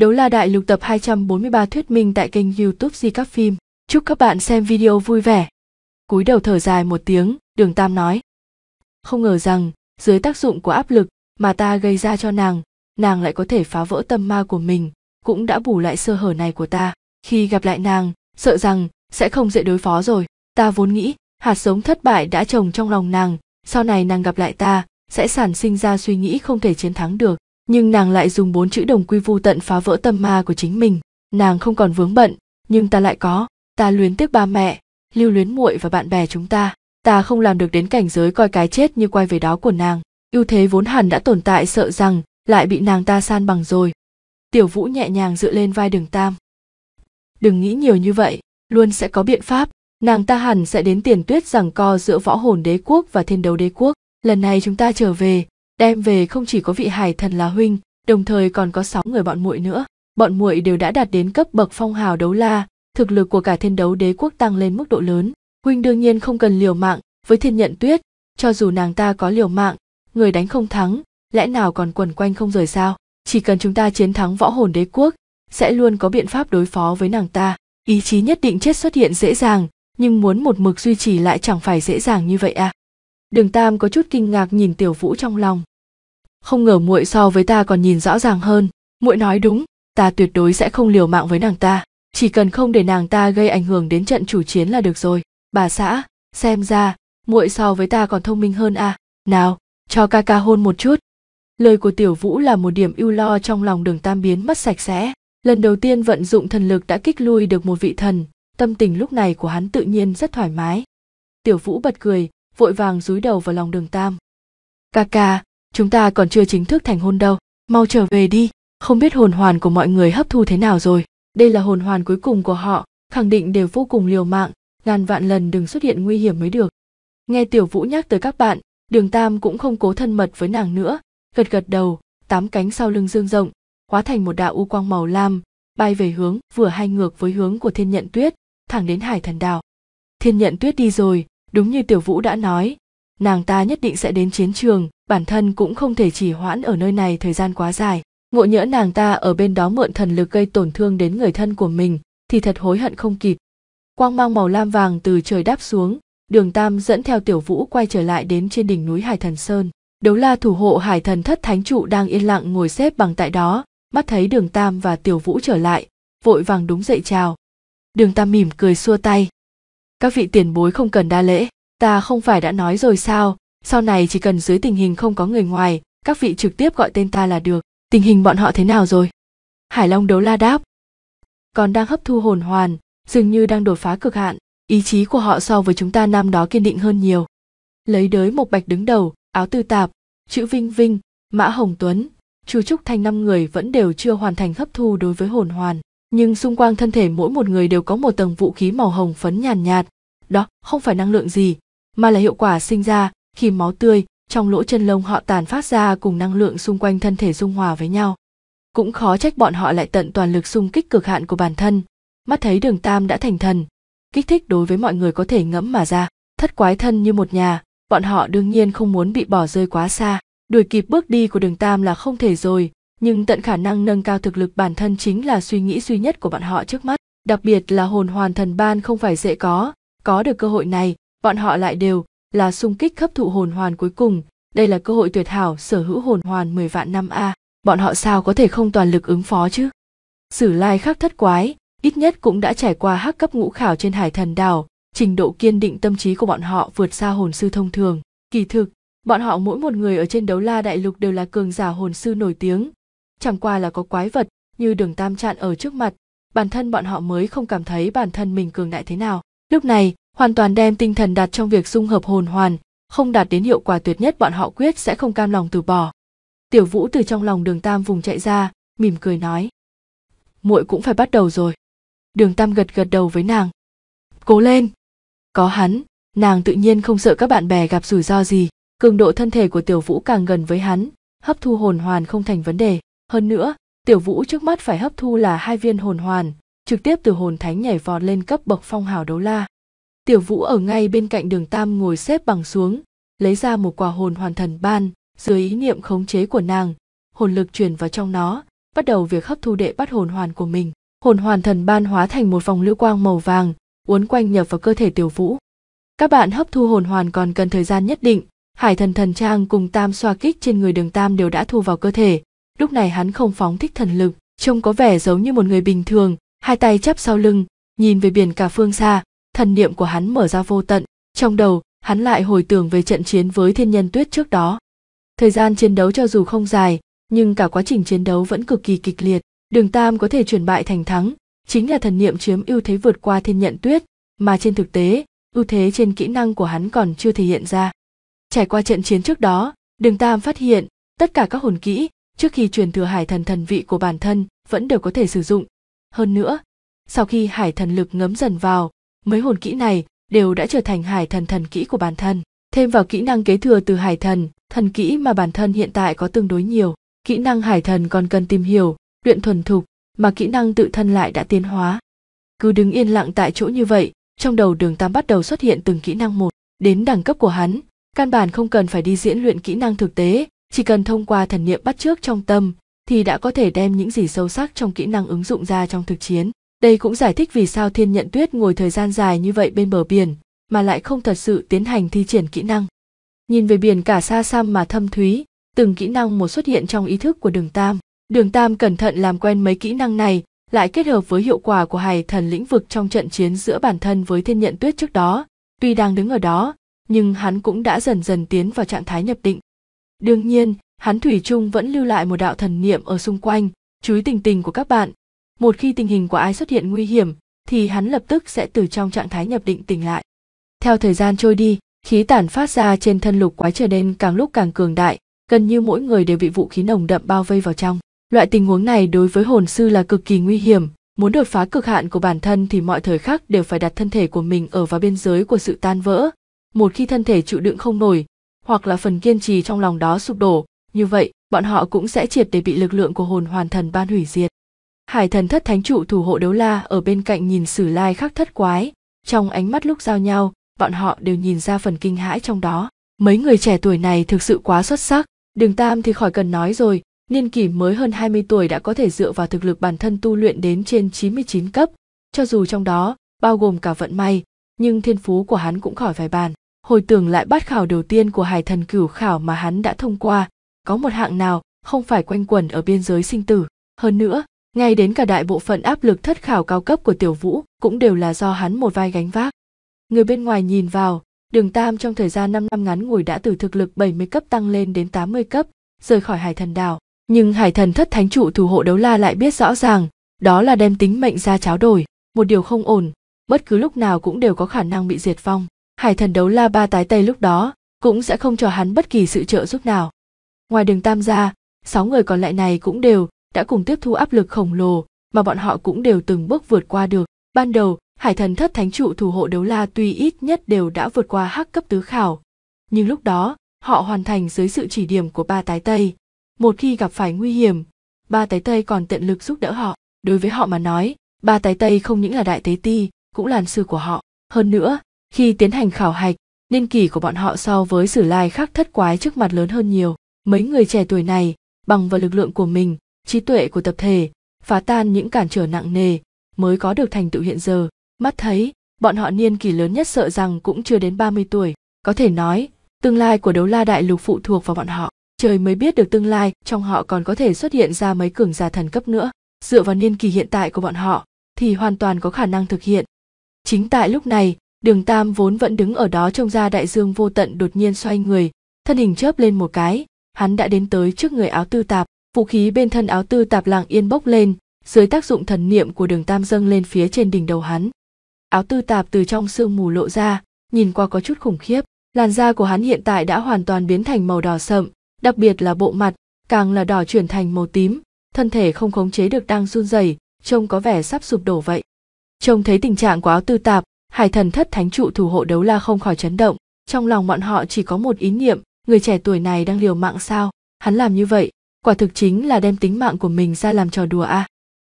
Đấu La Đại Lục tập 243 thuyết minh tại kênh YouTube Di các phim. Chúc các bạn xem video vui vẻ. Cúi đầu thở dài một tiếng, Đường Tam nói: "Không ngờ rằng, dưới tác dụng của áp lực mà ta gây ra cho nàng, nàng lại có thể phá vỡ tâm ma của mình, cũng đã bù lại sơ hở này của ta. Khi gặp lại nàng, sợ rằng sẽ không dễ đối phó rồi. Ta vốn nghĩ, hạt giống thất bại đã trồng trong lòng nàng, sau này nàng gặp lại ta, sẽ sản sinh ra suy nghĩ không thể chiến thắng được, nhưng nàng lại dùng bốn chữ đồng quy vu tận phá vỡ tâm ma của chính mình nàng không còn vướng bận nhưng ta lại có ta luyến tiếc ba mẹ lưu luyến muội và bạn bè chúng ta ta không làm được đến cảnh giới coi cái chết như quay về đó của nàng ưu thế vốn hẳn đã tồn tại sợ rằng lại bị nàng ta san bằng rồi tiểu vũ nhẹ nhàng dựa lên vai đường tam đừng nghĩ nhiều như vậy luôn sẽ có biện pháp nàng ta hẳn sẽ đến tiền tuyết rằng co giữa võ hồn đế quốc và thiên đấu đế quốc lần này chúng ta trở về đem về không chỉ có vị hải thần là huynh đồng thời còn có sáu người bọn muội nữa bọn muội đều đã đạt đến cấp bậc phong hào đấu la thực lực của cả thiên đấu đế quốc tăng lên mức độ lớn huynh đương nhiên không cần liều mạng với thiên nhận tuyết cho dù nàng ta có liều mạng người đánh không thắng lẽ nào còn quần quanh không rời sao chỉ cần chúng ta chiến thắng võ hồn đế quốc sẽ luôn có biện pháp đối phó với nàng ta ý chí nhất định chết xuất hiện dễ dàng nhưng muốn một mực duy trì lại chẳng phải dễ dàng như vậy à đường tam có chút kinh ngạc nhìn tiểu vũ trong lòng không ngờ muội so với ta còn nhìn rõ ràng hơn muội nói đúng ta tuyệt đối sẽ không liều mạng với nàng ta chỉ cần không để nàng ta gây ảnh hưởng đến trận chủ chiến là được rồi bà xã xem ra muội so với ta còn thông minh hơn à nào cho ca ca hôn một chút lời của tiểu vũ là một điểm ưu lo trong lòng đường tam biến mất sạch sẽ lần đầu tiên vận dụng thần lực đã kích lui được một vị thần tâm tình lúc này của hắn tự nhiên rất thoải mái tiểu vũ bật cười vội vàng dúi đầu vào lòng đường tam ca ca chúng ta còn chưa chính thức thành hôn đâu mau trở về đi không biết hồn hoàn của mọi người hấp thu thế nào rồi đây là hồn hoàn cuối cùng của họ khẳng định đều vô cùng liều mạng ngàn vạn lần đừng xuất hiện nguy hiểm mới được nghe tiểu vũ nhắc tới các bạn đường tam cũng không cố thân mật với nàng nữa gật gật đầu tám cánh sau lưng dương rộng hóa thành một đạo u quang màu lam bay về hướng vừa hay ngược với hướng của thiên nhận tuyết thẳng đến hải thần đảo thiên nhận tuyết đi rồi đúng như tiểu vũ đã nói nàng ta nhất định sẽ đến chiến trường bản thân cũng không thể chỉ hoãn ở nơi này thời gian quá dài ngộ nhỡ nàng ta ở bên đó mượn thần lực gây tổn thương đến người thân của mình thì thật hối hận không kịp quang mang màu lam vàng từ trời đáp xuống đường tam dẫn theo tiểu vũ quay trở lại đến trên đỉnh núi hải thần sơn đấu la thủ hộ hải thần thất thánh trụ đang yên lặng ngồi xếp bằng tại đó mắt thấy đường tam và tiểu vũ trở lại vội vàng đúng dậy chào đường tam mỉm cười xua tay các vị tiền bối không cần đa lễ ta không phải đã nói rồi sao sau này chỉ cần dưới tình hình không có người ngoài các vị trực tiếp gọi tên ta là được tình hình bọn họ thế nào rồi hải long đấu la đáp còn đang hấp thu hồn hoàn dường như đang đột phá cực hạn ý chí của họ so với chúng ta năm đó kiên định hơn nhiều lấy đới một bạch đứng đầu áo tư tạp chữ vinh vinh mã hồng tuấn chu trúc thanh năm người vẫn đều chưa hoàn thành hấp thu đối với hồn hoàn nhưng xung quanh thân thể mỗi một người đều có một tầng vũ khí màu hồng phấn nhàn nhạt, nhạt đó không phải năng lượng gì mà là hiệu quả sinh ra khi máu tươi trong lỗ chân lông họ tàn phát ra cùng năng lượng xung quanh thân thể dung hòa với nhau. Cũng khó trách bọn họ lại tận toàn lực xung kích cực hạn của bản thân. Mắt thấy đường Tam đã thành thần, kích thích đối với mọi người có thể ngẫm mà ra, thất quái thân như một nhà, bọn họ đương nhiên không muốn bị bỏ rơi quá xa. Đuổi kịp bước đi của đường Tam là không thể rồi, nhưng tận khả năng nâng cao thực lực bản thân chính là suy nghĩ duy nhất của bọn họ trước mắt. Đặc biệt là hồn hoàn thần ban không phải dễ có, có được cơ hội này, bọn họ lại đều là sung kích hấp thụ hồn hoàn cuối cùng đây là cơ hội tuyệt hảo sở hữu hồn hoàn 10 vạn năm a bọn họ sao có thể không toàn lực ứng phó chứ sử lai khắc thất quái ít nhất cũng đã trải qua hắc cấp ngũ khảo trên hải thần đảo trình độ kiên định tâm trí của bọn họ vượt xa hồn sư thông thường kỳ thực bọn họ mỗi một người ở trên đấu la đại lục đều là cường giả hồn sư nổi tiếng chẳng qua là có quái vật như đường tam chạn ở trước mặt bản thân bọn họ mới không cảm thấy bản thân mình cường đại thế nào lúc này hoàn toàn đem tinh thần đặt trong việc dung hợp hồn hoàn không đạt đến hiệu quả tuyệt nhất bọn họ quyết sẽ không cam lòng từ bỏ tiểu vũ từ trong lòng đường tam vùng chạy ra mỉm cười nói muội cũng phải bắt đầu rồi đường tam gật gật đầu với nàng cố lên có hắn nàng tự nhiên không sợ các bạn bè gặp rủi ro gì cường độ thân thể của tiểu vũ càng gần với hắn hấp thu hồn hoàn không thành vấn đề hơn nữa tiểu vũ trước mắt phải hấp thu là hai viên hồn hoàn trực tiếp từ hồn thánh nhảy vọt lên cấp bậc phong hào đấu la tiểu vũ ở ngay bên cạnh đường tam ngồi xếp bằng xuống lấy ra một quả hồn hoàn thần ban dưới ý niệm khống chế của nàng hồn lực chuyển vào trong nó bắt đầu việc hấp thu đệ bắt hồn hoàn của mình hồn hoàn thần ban hóa thành một vòng lưu quang màu vàng uốn quanh nhập vào cơ thể tiểu vũ các bạn hấp thu hồn hoàn còn cần thời gian nhất định hải thần thần trang cùng tam xoa kích trên người đường tam đều đã thu vào cơ thể lúc này hắn không phóng thích thần lực trông có vẻ giống như một người bình thường hai tay chắp sau lưng nhìn về biển cả phương xa thần niệm của hắn mở ra vô tận trong đầu hắn lại hồi tưởng về trận chiến với thiên nhân tuyết trước đó thời gian chiến đấu cho dù không dài nhưng cả quá trình chiến đấu vẫn cực kỳ kịch liệt đường tam có thể chuyển bại thành thắng chính là thần niệm chiếm ưu thế vượt qua thiên nhận tuyết mà trên thực tế ưu thế trên kỹ năng của hắn còn chưa thể hiện ra trải qua trận chiến trước đó đường tam phát hiện tất cả các hồn kỹ trước khi truyền thừa hải thần thần vị của bản thân vẫn đều có thể sử dụng hơn nữa sau khi hải thần lực ngấm dần vào mấy hồn kỹ này đều đã trở thành hải thần thần kỹ của bản thân thêm vào kỹ năng kế thừa từ hải thần thần kỹ mà bản thân hiện tại có tương đối nhiều kỹ năng hải thần còn cần tìm hiểu luyện thuần thục mà kỹ năng tự thân lại đã tiến hóa cứ đứng yên lặng tại chỗ như vậy trong đầu đường tam bắt đầu xuất hiện từng kỹ năng một đến đẳng cấp của hắn căn bản không cần phải đi diễn luyện kỹ năng thực tế chỉ cần thông qua thần niệm bắt trước trong tâm thì đã có thể đem những gì sâu sắc trong kỹ năng ứng dụng ra trong thực chiến đây cũng giải thích vì sao Thiên Nhận Tuyết ngồi thời gian dài như vậy bên bờ biển mà lại không thật sự tiến hành thi triển kỹ năng. Nhìn về biển cả xa xăm mà thâm thúy, từng kỹ năng một xuất hiện trong ý thức của Đường Tam. Đường Tam cẩn thận làm quen mấy kỹ năng này, lại kết hợp với hiệu quả của hài thần lĩnh vực trong trận chiến giữa bản thân với Thiên Nhận Tuyết trước đó, tuy đang đứng ở đó, nhưng hắn cũng đã dần dần tiến vào trạng thái nhập định. Đương nhiên, hắn thủy chung vẫn lưu lại một đạo thần niệm ở xung quanh, chú ý tình tình của các bạn, một khi tình hình của ai xuất hiện nguy hiểm thì hắn lập tức sẽ từ trong trạng thái nhập định tỉnh lại theo thời gian trôi đi khí tản phát ra trên thân lục quái trở nên càng lúc càng cường đại gần như mỗi người đều bị vũ khí nồng đậm bao vây vào trong loại tình huống này đối với hồn sư là cực kỳ nguy hiểm muốn đột phá cực hạn của bản thân thì mọi thời khắc đều phải đặt thân thể của mình ở vào biên giới của sự tan vỡ một khi thân thể chịu đựng không nổi hoặc là phần kiên trì trong lòng đó sụp đổ như vậy bọn họ cũng sẽ triệt để bị lực lượng của hồn hoàn thần ban hủy diệt hải thần thất thánh trụ thủ hộ đấu la ở bên cạnh nhìn sử lai khắc thất quái trong ánh mắt lúc giao nhau bọn họ đều nhìn ra phần kinh hãi trong đó mấy người trẻ tuổi này thực sự quá xuất sắc đường tam thì khỏi cần nói rồi niên kỷ mới hơn 20 tuổi đã có thể dựa vào thực lực bản thân tu luyện đến trên 99 cấp cho dù trong đó bao gồm cả vận may nhưng thiên phú của hắn cũng khỏi phải bàn hồi tưởng lại bát khảo đầu tiên của hải thần cửu khảo mà hắn đã thông qua có một hạng nào không phải quanh quẩn ở biên giới sinh tử hơn nữa ngay đến cả đại bộ phận áp lực thất khảo cao cấp của tiểu vũ cũng đều là do hắn một vai gánh vác người bên ngoài nhìn vào đường tam trong thời gian 5 năm ngắn ngủi đã từ thực lực 70 cấp tăng lên đến 80 cấp rời khỏi hải thần đảo nhưng hải thần thất thánh trụ thủ hộ đấu la lại biết rõ ràng đó là đem tính mệnh ra cháo đổi một điều không ổn bất cứ lúc nào cũng đều có khả năng bị diệt vong hải thần đấu la ba tái tây lúc đó cũng sẽ không cho hắn bất kỳ sự trợ giúp nào ngoài đường tam ra, sáu người còn lại này cũng đều đã cùng tiếp thu áp lực khổng lồ mà bọn họ cũng đều từng bước vượt qua được. Ban đầu, hải thần thất thánh trụ thủ hộ đấu la tuy ít nhất đều đã vượt qua hắc cấp tứ khảo. Nhưng lúc đó, họ hoàn thành dưới sự chỉ điểm của ba tái Tây. Một khi gặp phải nguy hiểm, ba tái Tây còn tận lực giúp đỡ họ. Đối với họ mà nói, ba tái Tây không những là đại tế ti, cũng là sư của họ. Hơn nữa, khi tiến hành khảo hạch, niên kỷ của bọn họ so với sử lai khác thất quái trước mặt lớn hơn nhiều. Mấy người trẻ tuổi này, bằng vào lực lượng của mình, trí tuệ của tập thể phá tan những cản trở nặng nề mới có được thành tựu hiện giờ mắt thấy bọn họ niên kỷ lớn nhất sợ rằng cũng chưa đến 30 tuổi có thể nói tương lai của đấu la đại lục phụ thuộc vào bọn họ trời mới biết được tương lai trong họ còn có thể xuất hiện ra mấy cường giả thần cấp nữa dựa vào niên kỳ hiện tại của bọn họ thì hoàn toàn có khả năng thực hiện chính tại lúc này đường tam vốn vẫn đứng ở đó trông ra đại dương vô tận đột nhiên xoay người thân hình chớp lên một cái hắn đã đến tới trước người áo tư tạp vũ khí bên thân áo tư tạp lặng yên bốc lên dưới tác dụng thần niệm của đường tam dâng lên phía trên đỉnh đầu hắn áo tư tạp từ trong sương mù lộ ra nhìn qua có chút khủng khiếp làn da của hắn hiện tại đã hoàn toàn biến thành màu đỏ sậm đặc biệt là bộ mặt càng là đỏ chuyển thành màu tím thân thể không khống chế được đang run rẩy trông có vẻ sắp sụp đổ vậy trông thấy tình trạng của áo tư tạp hải thần thất thánh trụ thủ hộ đấu la không khỏi chấn động trong lòng bọn họ chỉ có một ý niệm người trẻ tuổi này đang liều mạng sao hắn làm như vậy quả thực chính là đem tính mạng của mình ra làm trò đùa à.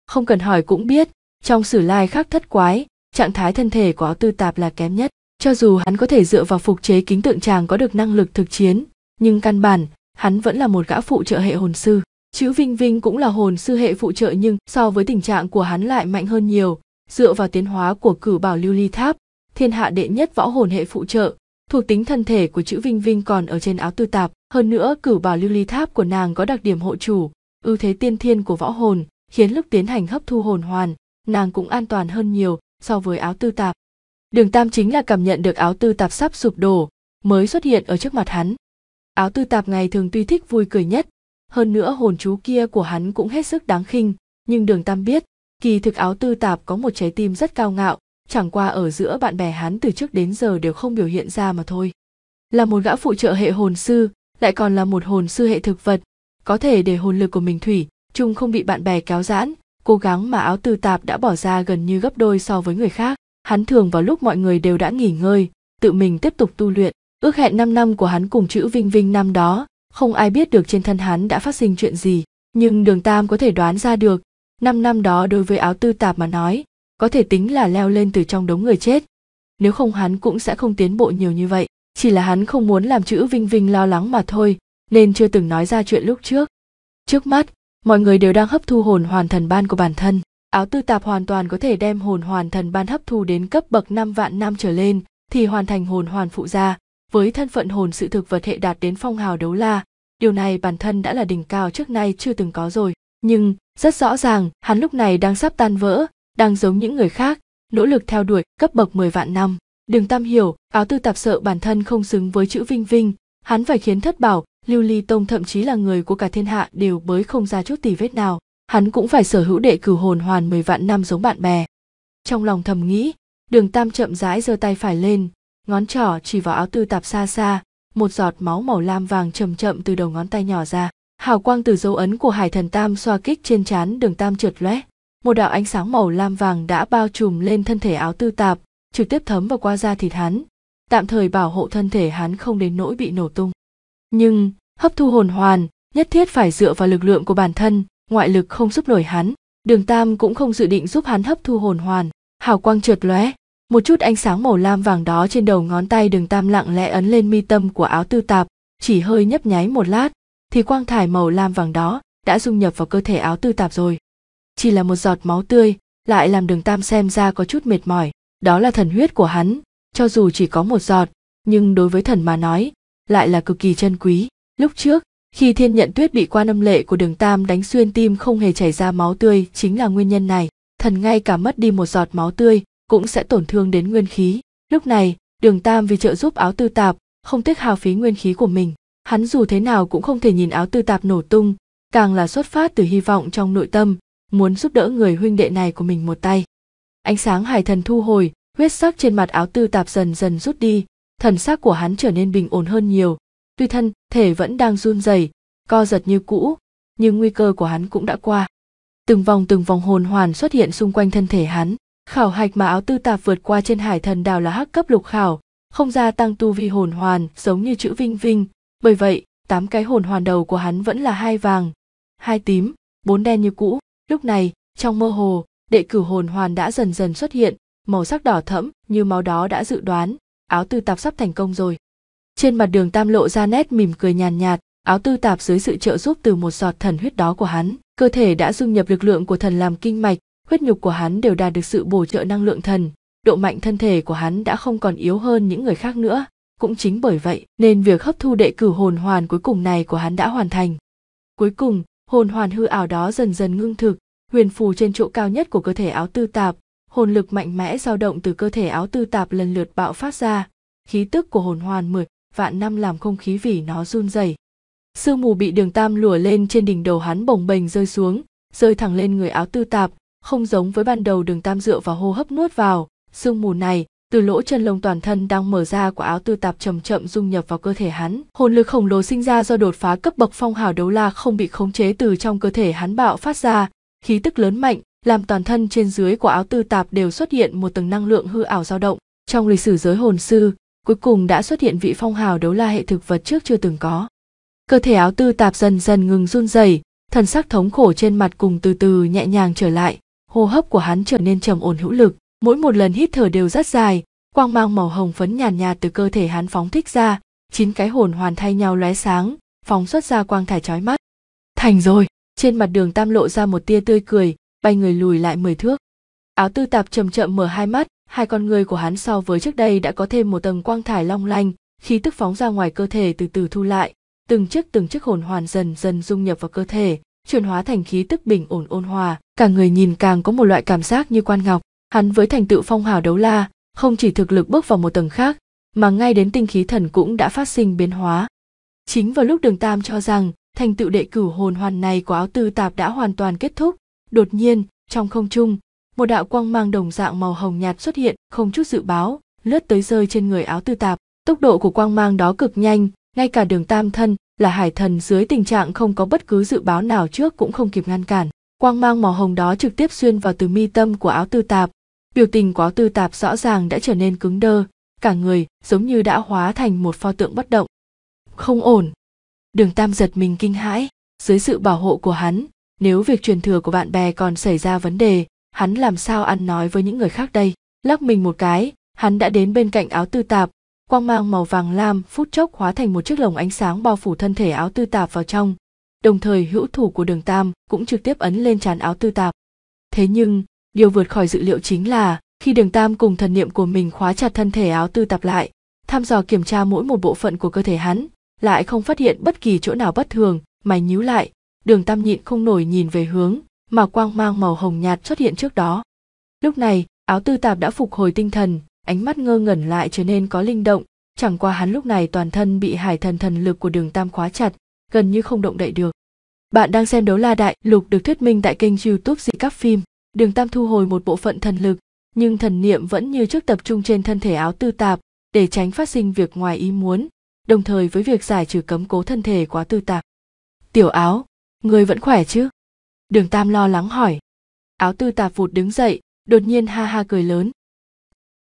Không cần hỏi cũng biết, trong sử lai khắc thất quái, trạng thái thân thể của áo tư tạp là kém nhất. Cho dù hắn có thể dựa vào phục chế kính tượng chàng có được năng lực thực chiến, nhưng căn bản, hắn vẫn là một gã phụ trợ hệ hồn sư. Chữ Vinh Vinh cũng là hồn sư hệ phụ trợ nhưng so với tình trạng của hắn lại mạnh hơn nhiều, dựa vào tiến hóa của cử bảo lưu ly tháp, thiên hạ đệ nhất võ hồn hệ phụ trợ, thuộc tính thân thể của chữ Vinh Vinh còn ở trên áo tư tạp, hơn nữa cửu bảo lưu ly tháp của nàng có đặc điểm hộ chủ, ưu thế tiên thiên của võ hồn, khiến lúc tiến hành hấp thu hồn hoàn, nàng cũng an toàn hơn nhiều so với áo tư tạp. Đường Tam chính là cảm nhận được áo tư tạp sắp sụp đổ, mới xuất hiện ở trước mặt hắn. Áo tư tạp ngày thường tuy thích vui cười nhất, hơn nữa hồn chú kia của hắn cũng hết sức đáng khinh, nhưng Đường Tam biết, kỳ thực áo tư tạp có một trái tim rất cao ngạo, chẳng qua ở giữa bạn bè hắn từ trước đến giờ đều không biểu hiện ra mà thôi. Là một gã phụ trợ hệ hồn sư, lại còn là một hồn sư hệ thực vật có thể để hồn lực của mình thủy chung không bị bạn bè kéo giãn cố gắng mà áo tư tạp đã bỏ ra gần như gấp đôi so với người khác hắn thường vào lúc mọi người đều đã nghỉ ngơi tự mình tiếp tục tu luyện ước hẹn 5 năm của hắn cùng chữ vinh vinh năm đó không ai biết được trên thân hắn đã phát sinh chuyện gì nhưng đường tam có thể đoán ra được 5 năm đó đối với áo tư tạp mà nói có thể tính là leo lên từ trong đống người chết nếu không hắn cũng sẽ không tiến bộ nhiều như vậy chỉ là hắn không muốn làm chữ vinh vinh lo lắng mà thôi nên chưa từng nói ra chuyện lúc trước trước mắt mọi người đều đang hấp thu hồn hoàn thần ban của bản thân áo tư tạp hoàn toàn có thể đem hồn hoàn thần ban hấp thu đến cấp bậc 5 vạn năm trở lên thì hoàn thành hồn hoàn phụ gia với thân phận hồn sự thực vật hệ đạt đến phong hào đấu la điều này bản thân đã là đỉnh cao trước nay chưa từng có rồi nhưng rất rõ ràng hắn lúc này đang sắp tan vỡ đang giống những người khác nỗ lực theo đuổi cấp bậc 10 vạn năm đường tam hiểu áo tư tạp sợ bản thân không xứng với chữ vinh vinh hắn phải khiến thất bảo lưu ly tông thậm chí là người của cả thiên hạ đều bới không ra chút tì vết nào hắn cũng phải sở hữu đệ cửu hồn hoàn mười vạn năm giống bạn bè trong lòng thầm nghĩ đường tam chậm rãi giơ tay phải lên ngón trỏ chỉ vào áo tư tạp xa xa một giọt máu màu lam vàng chậm chậm từ đầu ngón tay nhỏ ra hào quang từ dấu ấn của hải thần tam xoa kích trên trán đường tam trượt lóe một đạo ánh sáng màu lam vàng đã bao trùm lên thân thể áo tư tạp trực tiếp thấm vào qua da thịt hắn tạm thời bảo hộ thân thể hắn không đến nỗi bị nổ tung nhưng hấp thu hồn hoàn nhất thiết phải dựa vào lực lượng của bản thân ngoại lực không giúp nổi hắn đường tam cũng không dự định giúp hắn hấp thu hồn hoàn hào quang trượt lóe một chút ánh sáng màu lam vàng đó trên đầu ngón tay đường tam lặng lẽ ấn lên mi tâm của áo tư tạp chỉ hơi nhấp nháy một lát thì quang thải màu lam vàng đó đã dung nhập vào cơ thể áo tư tạp rồi chỉ là một giọt máu tươi lại làm đường tam xem ra có chút mệt mỏi đó là thần huyết của hắn cho dù chỉ có một giọt nhưng đối với thần mà nói lại là cực kỳ chân quý lúc trước khi thiên nhận tuyết bị quan âm lệ của đường tam đánh xuyên tim không hề chảy ra máu tươi chính là nguyên nhân này thần ngay cả mất đi một giọt máu tươi cũng sẽ tổn thương đến nguyên khí lúc này đường tam vì trợ giúp áo tư tạp không tiếc hào phí nguyên khí của mình hắn dù thế nào cũng không thể nhìn áo tư tạp nổ tung càng là xuất phát từ hy vọng trong nội tâm muốn giúp đỡ người huynh đệ này của mình một tay ánh sáng hải thần thu hồi huyết sắc trên mặt áo tư tạp dần dần rút đi thần sắc của hắn trở nên bình ổn hơn nhiều tuy thân thể vẫn đang run rẩy co giật như cũ nhưng nguy cơ của hắn cũng đã qua từng vòng từng vòng hồn hoàn xuất hiện xung quanh thân thể hắn khảo hạch mà áo tư tạp vượt qua trên hải thần đào là hắc cấp lục khảo không gia tăng tu vi hồn hoàn giống như chữ vinh vinh bởi vậy tám cái hồn hoàn đầu của hắn vẫn là hai vàng hai tím bốn đen như cũ lúc này trong mơ hồ đệ cửu hồn hoàn đã dần dần xuất hiện màu sắc đỏ thẫm như máu đó đã dự đoán áo tư tạp sắp thành công rồi trên mặt đường tam lộ ra nét mỉm cười nhàn nhạt, áo tư tạp dưới sự trợ giúp từ một giọt thần huyết đó của hắn cơ thể đã dung nhập lực lượng của thần làm kinh mạch huyết nhục của hắn đều đạt được sự bổ trợ năng lượng thần độ mạnh thân thể của hắn đã không còn yếu hơn những người khác nữa cũng chính bởi vậy nên việc hấp thu đệ cử hồn hoàn cuối cùng này của hắn đã hoàn thành cuối cùng hồn hoàn hư ảo đó dần dần ngưng thực huyền phù trên chỗ cao nhất của cơ thể áo tư tạp hồn lực mạnh mẽ dao động từ cơ thể áo tư tạp lần lượt bạo phát ra khí tức của hồn hoàn mười vạn năm làm không khí vì nó run rẩy sương mù bị đường tam lùa lên trên đỉnh đầu hắn bồng bềnh rơi xuống rơi thẳng lên người áo tư tạp không giống với ban đầu đường tam dựa vào hô hấp nuốt vào sương mù này từ lỗ chân lông toàn thân đang mở ra của áo tư tạp chậm chậm dung nhập vào cơ thể hắn hồn lực khổng lồ sinh ra do đột phá cấp bậc phong hào đấu la không bị khống chế từ trong cơ thể hắn bạo phát ra khí tức lớn mạnh làm toàn thân trên dưới của áo tư tạp đều xuất hiện một tầng năng lượng hư ảo dao động trong lịch sử giới hồn sư cuối cùng đã xuất hiện vị phong hào đấu la hệ thực vật trước chưa từng có cơ thể áo tư tạp dần dần ngừng run rẩy thần sắc thống khổ trên mặt cùng từ từ nhẹ nhàng trở lại hô hấp của hắn trở nên trầm ổn hữu lực mỗi một lần hít thở đều rất dài quang mang màu hồng phấn nhàn nhạt, nhạt từ cơ thể hắn phóng thích ra chín cái hồn hoàn thay nhau lóe sáng phóng xuất ra quang thải chói mắt thành rồi trên mặt đường tam lộ ra một tia tươi cười bay người lùi lại mười thước áo tư tạp chậm chậm mở hai mắt hai con người của hắn so với trước đây đã có thêm một tầng quang thải long lanh khí tức phóng ra ngoài cơ thể từ từ thu lại từng chiếc từng chiếc hồn hoàn dần dần dung nhập vào cơ thể chuyển hóa thành khí tức bình ổn ôn hòa cả người nhìn càng có một loại cảm giác như quan ngọc hắn với thành tựu phong hào đấu la không chỉ thực lực bước vào một tầng khác mà ngay đến tinh khí thần cũng đã phát sinh biến hóa chính vào lúc đường tam cho rằng thành tựu đệ cửu hồn hoàn này của áo tư tạp đã hoàn toàn kết thúc đột nhiên trong không trung một đạo quang mang đồng dạng màu hồng nhạt xuất hiện không chút dự báo lướt tới rơi trên người áo tư tạp tốc độ của quang mang đó cực nhanh ngay cả đường tam thân là hải thần dưới tình trạng không có bất cứ dự báo nào trước cũng không kịp ngăn cản quang mang màu hồng đó trực tiếp xuyên vào từ mi tâm của áo tư tạp biểu tình của áo tư tạp rõ ràng đã trở nên cứng đơ cả người giống như đã hóa thành một pho tượng bất động không ổn đường tam giật mình kinh hãi dưới sự bảo hộ của hắn nếu việc truyền thừa của bạn bè còn xảy ra vấn đề hắn làm sao ăn nói với những người khác đây lắc mình một cái hắn đã đến bên cạnh áo tư tạp quang mang màu vàng lam phút chốc hóa thành một chiếc lồng ánh sáng bao phủ thân thể áo tư tạp vào trong đồng thời hữu thủ của đường tam cũng trực tiếp ấn lên trán áo tư tạp thế nhưng điều vượt khỏi dự liệu chính là khi đường tam cùng thần niệm của mình khóa chặt thân thể áo tư tạp lại thăm dò kiểm tra mỗi một bộ phận của cơ thể hắn lại không phát hiện bất kỳ chỗ nào bất thường mày nhíu lại đường tam nhịn không nổi nhìn về hướng mà quang mang màu hồng nhạt xuất hiện trước đó lúc này áo tư tạp đã phục hồi tinh thần ánh mắt ngơ ngẩn lại trở nên có linh động chẳng qua hắn lúc này toàn thân bị hải thần thần lực của đường tam khóa chặt gần như không động đậy được bạn đang xem đấu la đại lục được thuyết minh tại kênh youtube dị các phim đường tam thu hồi một bộ phận thần lực nhưng thần niệm vẫn như trước tập trung trên thân thể áo tư tạp để tránh phát sinh việc ngoài ý muốn đồng thời với việc giải trừ cấm cố thân thể quá tư tạp. Tiểu áo, người vẫn khỏe chứ? Đường Tam lo lắng hỏi. Áo tư tạp vụt đứng dậy, đột nhiên ha ha cười lớn.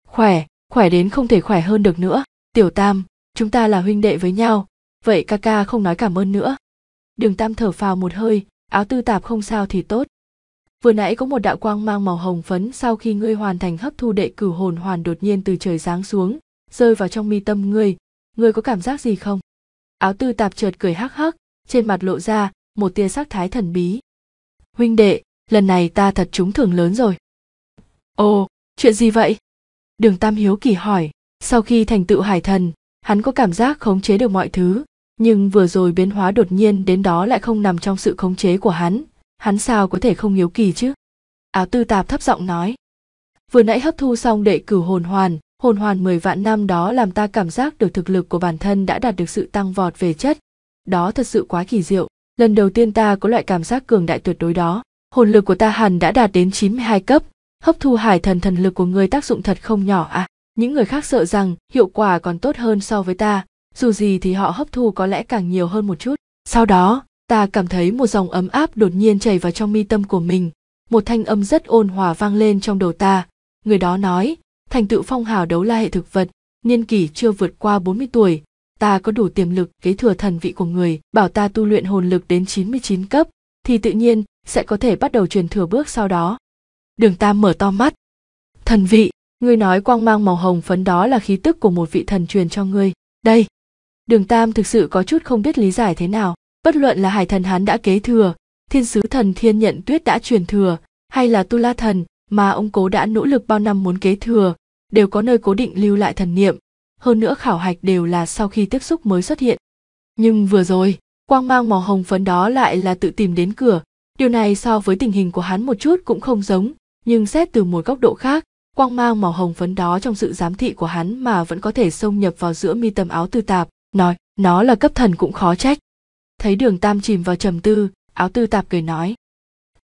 Khỏe, khỏe đến không thể khỏe hơn được nữa. Tiểu Tam, chúng ta là huynh đệ với nhau, vậy ca ca không nói cảm ơn nữa. Đường Tam thở phào một hơi, áo tư tạp không sao thì tốt. Vừa nãy có một đạo quang mang màu hồng phấn sau khi ngươi hoàn thành hấp thu đệ cửu hồn hoàn đột nhiên từ trời giáng xuống, rơi vào trong mi tâm ngươi, Ngươi có cảm giác gì không áo tư tạp chợt cười hắc hắc trên mặt lộ ra một tia sắc thái thần bí huynh đệ lần này ta thật trúng thưởng lớn rồi ồ chuyện gì vậy đường tam hiếu kỳ hỏi sau khi thành tựu hải thần hắn có cảm giác khống chế được mọi thứ nhưng vừa rồi biến hóa đột nhiên đến đó lại không nằm trong sự khống chế của hắn hắn sao có thể không hiếu kỳ chứ áo tư tạp thấp giọng nói vừa nãy hấp thu xong đệ cửu hồn hoàn hồn hoàn mười vạn năm đó làm ta cảm giác được thực lực của bản thân đã đạt được sự tăng vọt về chất. Đó thật sự quá kỳ diệu. Lần đầu tiên ta có loại cảm giác cường đại tuyệt đối đó. Hồn lực của ta hẳn đã đạt đến chín mươi hai cấp. Hấp thu hải thần thần lực của người tác dụng thật không nhỏ à. Những người khác sợ rằng hiệu quả còn tốt hơn so với ta. Dù gì thì họ hấp thu có lẽ càng nhiều hơn một chút. Sau đó, ta cảm thấy một dòng ấm áp đột nhiên chảy vào trong mi tâm của mình. Một thanh âm rất ôn hòa vang lên trong đầu ta. Người đó nói, thành tựu phong hào đấu la hệ thực vật, niên kỷ chưa vượt qua 40 tuổi, ta có đủ tiềm lực kế thừa thần vị của người, bảo ta tu luyện hồn lực đến 99 cấp, thì tự nhiên sẽ có thể bắt đầu truyền thừa bước sau đó. Đường Tam mở to mắt. Thần vị, ngươi nói quang mang màu hồng phấn đó là khí tức của một vị thần truyền cho ngươi. Đây. Đường Tam thực sự có chút không biết lý giải thế nào, bất luận là hải thần hắn đã kế thừa, thiên sứ thần thiên nhận tuyết đã truyền thừa, hay là tu la thần mà ông cố đã nỗ lực bao năm muốn kế thừa, đều có nơi cố định lưu lại thần niệm hơn nữa khảo hạch đều là sau khi tiếp xúc mới xuất hiện nhưng vừa rồi quang mang màu hồng phấn đó lại là tự tìm đến cửa điều này so với tình hình của hắn một chút cũng không giống nhưng xét từ một góc độ khác quang mang màu hồng phấn đó trong sự giám thị của hắn mà vẫn có thể xông nhập vào giữa mi tâm áo tư tạp nói nó là cấp thần cũng khó trách thấy đường tam chìm vào trầm tư áo tư tạp cười nói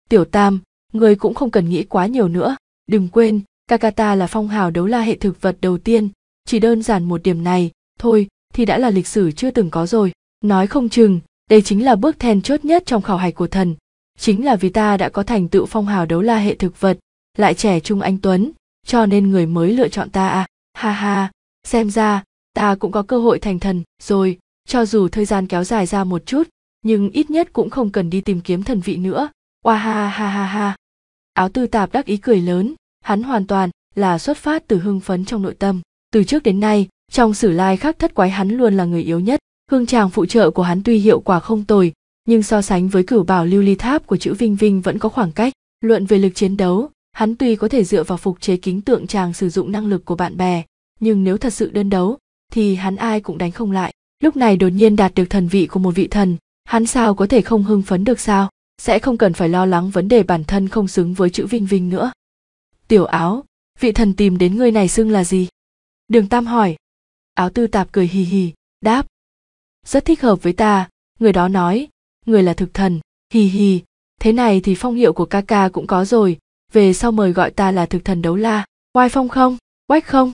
tiểu tam người cũng không cần nghĩ quá nhiều nữa đừng quên Kakata là phong hào đấu la hệ thực vật đầu tiên, chỉ đơn giản một điểm này, thôi thì đã là lịch sử chưa từng có rồi. Nói không chừng, đây chính là bước then chốt nhất trong khảo hạch của thần. Chính là vì ta đã có thành tựu phong hào đấu la hệ thực vật, lại trẻ trung anh Tuấn, cho nên người mới lựa chọn ta à. Ha ha, xem ra, ta cũng có cơ hội thành thần rồi, cho dù thời gian kéo dài ra một chút, nhưng ít nhất cũng không cần đi tìm kiếm thần vị nữa. Oa ha ha ha ha. Áo tư tạp đắc ý cười lớn, hắn hoàn toàn là xuất phát từ hưng phấn trong nội tâm từ trước đến nay trong sử lai khắc thất quái hắn luôn là người yếu nhất hương tràng phụ trợ của hắn tuy hiệu quả không tồi nhưng so sánh với cửu bảo lưu ly tháp của chữ vinh vinh vẫn có khoảng cách luận về lực chiến đấu hắn tuy có thể dựa vào phục chế kính tượng tràng sử dụng năng lực của bạn bè nhưng nếu thật sự đơn đấu thì hắn ai cũng đánh không lại lúc này đột nhiên đạt được thần vị của một vị thần hắn sao có thể không hưng phấn được sao sẽ không cần phải lo lắng vấn đề bản thân không xứng với chữ vinh vinh nữa tiểu áo vị thần tìm đến người này xưng là gì đường tam hỏi áo tư tạp cười hì hì đáp rất thích hợp với ta người đó nói người là thực thần hì hì thế này thì phong hiệu của ca ca cũng có rồi về sau mời gọi ta là thực thần đấu la oai phong không quách không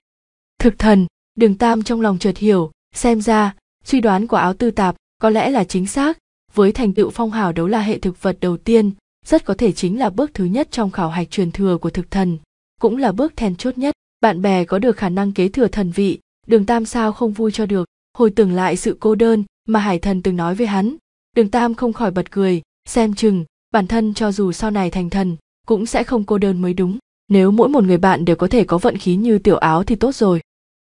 thực thần đường tam trong lòng chợt hiểu xem ra suy đoán của áo tư tạp có lẽ là chính xác với thành tựu phong hào đấu la hệ thực vật đầu tiên rất có thể chính là bước thứ nhất trong khảo hạch truyền thừa của thực thần cũng là bước then chốt nhất bạn bè có được khả năng kế thừa thần vị đường tam sao không vui cho được hồi tưởng lại sự cô đơn mà hải thần từng nói với hắn đường tam không khỏi bật cười xem chừng bản thân cho dù sau này thành thần cũng sẽ không cô đơn mới đúng nếu mỗi một người bạn đều có thể có vận khí như tiểu áo thì tốt rồi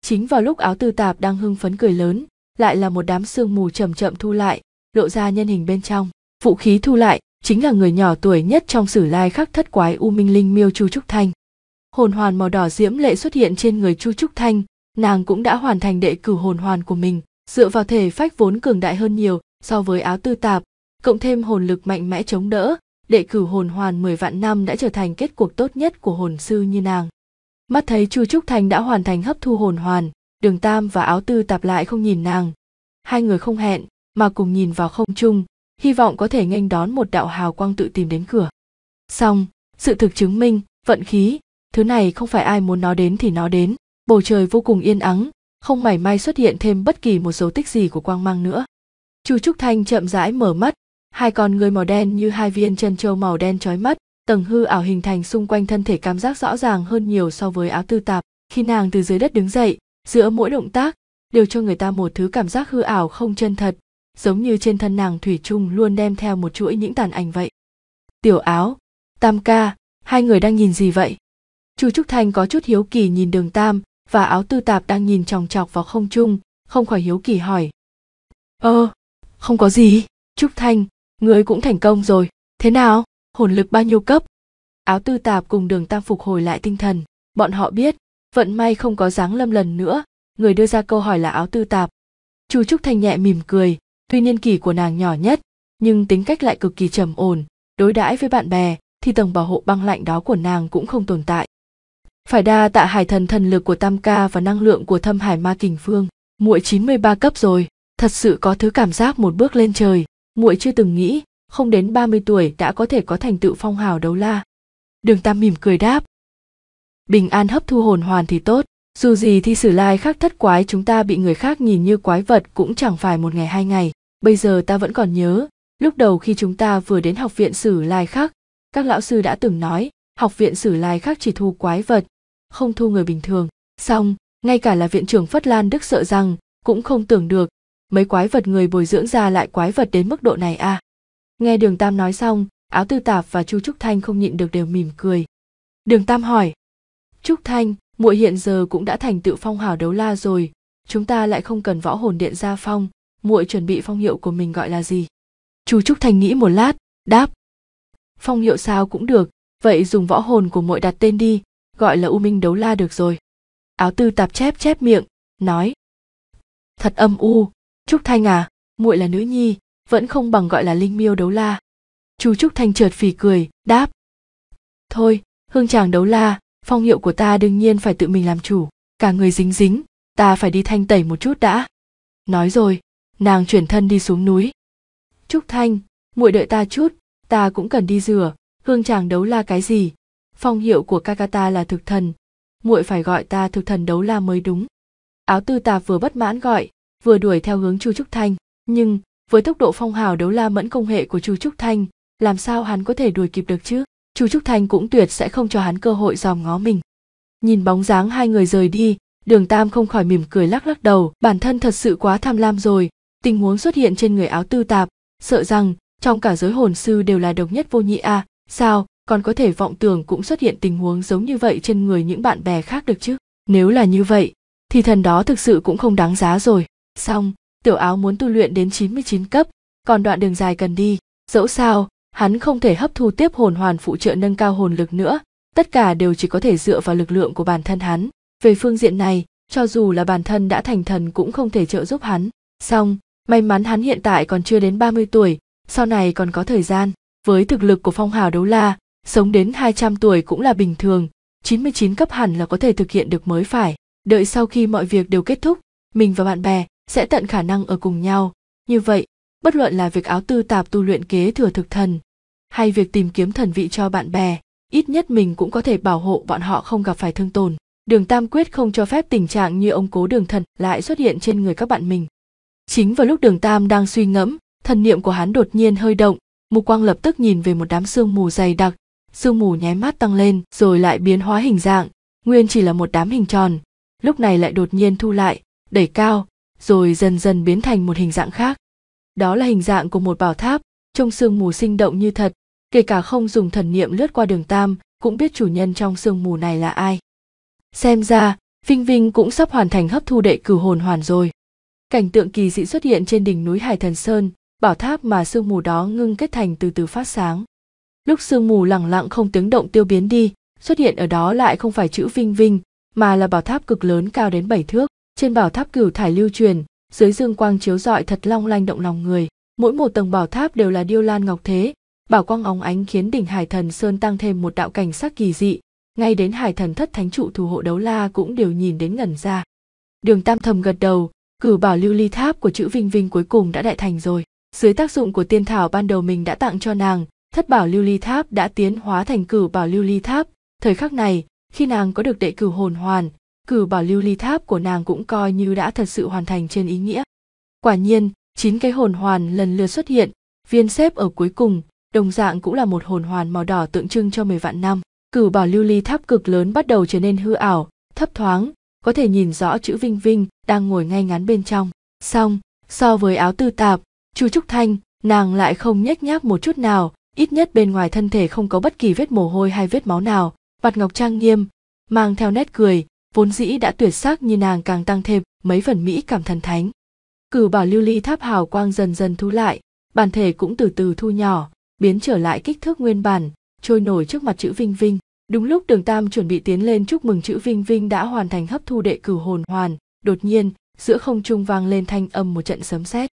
chính vào lúc áo tư tạp đang hưng phấn cười lớn lại là một đám sương mù chậm chậm thu lại lộ ra nhân hình bên trong vũ khí thu lại chính là người nhỏ tuổi nhất trong sử lai khắc thất quái u minh linh miêu chu trúc thanh hồn hoàn màu đỏ diễm lệ xuất hiện trên người chu trúc thanh nàng cũng đã hoàn thành đệ cử hồn hoàn của mình dựa vào thể phách vốn cường đại hơn nhiều so với áo tư tạp cộng thêm hồn lực mạnh mẽ chống đỡ đệ cử hồn hoàn 10 vạn năm đã trở thành kết cuộc tốt nhất của hồn sư như nàng mắt thấy chu trúc thanh đã hoàn thành hấp thu hồn hoàn đường tam và áo tư tạp lại không nhìn nàng hai người không hẹn mà cùng nhìn vào không trung hy vọng có thể nghênh đón một đạo hào quang tự tìm đến cửa song sự thực chứng minh vận khí thứ này không phải ai muốn nó đến thì nó đến bầu trời vô cùng yên ắng không mảy may xuất hiện thêm bất kỳ một dấu tích gì của quang mang nữa chu trúc thanh chậm rãi mở mắt hai con người màu đen như hai viên chân trâu màu đen trói mắt tầng hư ảo hình thành xung quanh thân thể cảm giác rõ ràng hơn nhiều so với áo tư tạp khi nàng từ dưới đất đứng dậy giữa mỗi động tác đều cho người ta một thứ cảm giác hư ảo không chân thật giống như trên thân nàng thủy chung luôn đem theo một chuỗi những tàn ảnh vậy tiểu áo tam ca hai người đang nhìn gì vậy chu trúc thanh có chút hiếu kỳ nhìn đường tam và áo tư tạp đang nhìn chòng chọc vào không trung không khỏi hiếu kỳ hỏi ơ không có gì trúc thanh ngươi cũng thành công rồi thế nào hồn lực bao nhiêu cấp áo tư tạp cùng đường tam phục hồi lại tinh thần bọn họ biết vận may không có dáng lâm lần nữa người đưa ra câu hỏi là áo tư tạp chu trúc thanh nhẹ mỉm cười tuy niên kỷ của nàng nhỏ nhất nhưng tính cách lại cực kỳ trầm ổn đối đãi với bạn bè thì tầng bảo hộ băng lạnh đó của nàng cũng không tồn tại phải đa tạ hải thần thần lực của tam ca và năng lượng của thâm hải ma kình phương muội 93 cấp rồi thật sự có thứ cảm giác một bước lên trời muội chưa từng nghĩ không đến 30 tuổi đã có thể có thành tựu phong hào đấu la đường tam mỉm cười đáp bình an hấp thu hồn hoàn thì tốt dù gì thì sử lai khác thất quái chúng ta bị người khác nhìn như quái vật cũng chẳng phải một ngày hai ngày bây giờ ta vẫn còn nhớ lúc đầu khi chúng ta vừa đến học viện sử lai khắc các lão sư đã từng nói học viện sử lai khắc chỉ thu quái vật không thu người bình thường xong ngay cả là viện trưởng phất lan đức sợ rằng cũng không tưởng được mấy quái vật người bồi dưỡng ra lại quái vật đến mức độ này à nghe đường tam nói xong áo tư tạp và chu trúc thanh không nhịn được đều mỉm cười đường tam hỏi trúc thanh muội hiện giờ cũng đã thành tựu phong hào đấu la rồi chúng ta lại không cần võ hồn điện gia phong muội chuẩn bị phong hiệu của mình gọi là gì chu trúc thành nghĩ một lát đáp phong hiệu sao cũng được vậy dùng võ hồn của muội đặt tên đi gọi là u minh đấu la được rồi áo tư tạp chép chép miệng nói thật âm u trúc thanh à muội là nữ nhi vẫn không bằng gọi là linh miêu đấu la chu trúc thanh trượt phì cười đáp thôi hương tràng đấu la phong hiệu của ta đương nhiên phải tự mình làm chủ cả người dính dính ta phải đi thanh tẩy một chút đã nói rồi nàng chuyển thân đi xuống núi trúc thanh muội đợi ta chút ta cũng cần đi rửa hương chàng đấu la cái gì phong hiệu của kakata là thực thần muội phải gọi ta thực thần đấu la mới đúng áo tư tạp vừa bất mãn gọi vừa đuổi theo hướng chu trúc thanh nhưng với tốc độ phong hào đấu la mẫn công hệ của chu trúc thanh làm sao hắn có thể đuổi kịp được chứ chu trúc thanh cũng tuyệt sẽ không cho hắn cơ hội dòm ngó mình nhìn bóng dáng hai người rời đi đường tam không khỏi mỉm cười lắc lắc đầu bản thân thật sự quá tham lam rồi tình huống xuất hiện trên người áo tư tạp sợ rằng trong cả giới hồn sư đều là độc nhất vô nhị a sao còn có thể vọng tưởng cũng xuất hiện tình huống giống như vậy trên người những bạn bè khác được chứ nếu là như vậy thì thần đó thực sự cũng không đáng giá rồi xong tiểu áo muốn tu luyện đến 99 cấp còn đoạn đường dài cần đi dẫu sao hắn không thể hấp thu tiếp hồn hoàn phụ trợ nâng cao hồn lực nữa tất cả đều chỉ có thể dựa vào lực lượng của bản thân hắn về phương diện này cho dù là bản thân đã thành thần cũng không thể trợ giúp hắn song May mắn hắn hiện tại còn chưa đến 30 tuổi, sau này còn có thời gian. Với thực lực của phong hào đấu la, sống đến 200 tuổi cũng là bình thường, 99 cấp hẳn là có thể thực hiện được mới phải. Đợi sau khi mọi việc đều kết thúc, mình và bạn bè sẽ tận khả năng ở cùng nhau. Như vậy, bất luận là việc áo tư tạp tu luyện kế thừa thực thần, hay việc tìm kiếm thần vị cho bạn bè, ít nhất mình cũng có thể bảo hộ bọn họ không gặp phải thương tổn. Đường Tam Quyết không cho phép tình trạng như ông cố đường thần lại xuất hiện trên người các bạn mình chính vào lúc đường tam đang suy ngẫm thần niệm của hắn đột nhiên hơi động mục quang lập tức nhìn về một đám sương mù dày đặc sương mù nháy mắt tăng lên rồi lại biến hóa hình dạng nguyên chỉ là một đám hình tròn lúc này lại đột nhiên thu lại đẩy cao rồi dần dần biến thành một hình dạng khác đó là hình dạng của một bảo tháp trong sương mù sinh động như thật kể cả không dùng thần niệm lướt qua đường tam cũng biết chủ nhân trong sương mù này là ai xem ra vinh vinh cũng sắp hoàn thành hấp thu đệ cửu hồn hoàn rồi cảnh tượng kỳ dị xuất hiện trên đỉnh núi hải thần sơn bảo tháp mà sương mù đó ngưng kết thành từ từ phát sáng lúc sương mù lẳng lặng không tiếng động tiêu biến đi xuất hiện ở đó lại không phải chữ vinh vinh mà là bảo tháp cực lớn cao đến bảy thước trên bảo tháp cửu thải lưu truyền dưới dương quang chiếu rọi thật long lanh động lòng người mỗi một tầng bảo tháp đều là điêu lan ngọc thế bảo quang óng ánh khiến đỉnh hải thần sơn tăng thêm một đạo cảnh sắc kỳ dị ngay đến hải thần thất thánh trụ thủ hộ đấu la cũng đều nhìn đến ngẩn ra đường tam thầm gật đầu cử bảo lưu ly tháp của chữ vinh vinh cuối cùng đã đại thành rồi dưới tác dụng của tiên thảo ban đầu mình đã tặng cho nàng thất bảo lưu ly tháp đã tiến hóa thành cử bảo lưu ly tháp thời khắc này khi nàng có được đệ cửu hồn hoàn cử bảo lưu ly tháp của nàng cũng coi như đã thật sự hoàn thành trên ý nghĩa quả nhiên chín cái hồn hoàn lần lượt xuất hiện viên xếp ở cuối cùng đồng dạng cũng là một hồn hoàn màu đỏ tượng trưng cho mười vạn năm cử bảo lưu ly tháp cực lớn bắt đầu trở nên hư ảo thấp thoáng có thể nhìn rõ chữ Vinh Vinh đang ngồi ngay ngắn bên trong. Xong, so với áo tư tạp, Chu Trúc Thanh, nàng lại không nhếch nhác một chút nào, ít nhất bên ngoài thân thể không có bất kỳ vết mồ hôi hay vết máu nào, mặt ngọc trang nghiêm, mang theo nét cười, vốn dĩ đã tuyệt sắc như nàng càng tăng thêm mấy phần mỹ cảm thần thánh. Cửu bảo lưu ly tháp hào quang dần dần thu lại, bản thể cũng từ từ thu nhỏ, biến trở lại kích thước nguyên bản, trôi nổi trước mặt chữ Vinh Vinh. Đúng lúc Đường Tam chuẩn bị tiến lên chúc mừng chữ Vinh Vinh đã hoàn thành hấp thu đệ cửu hồn hoàn, đột nhiên, giữa không trung vang lên thanh âm một trận sấm sét.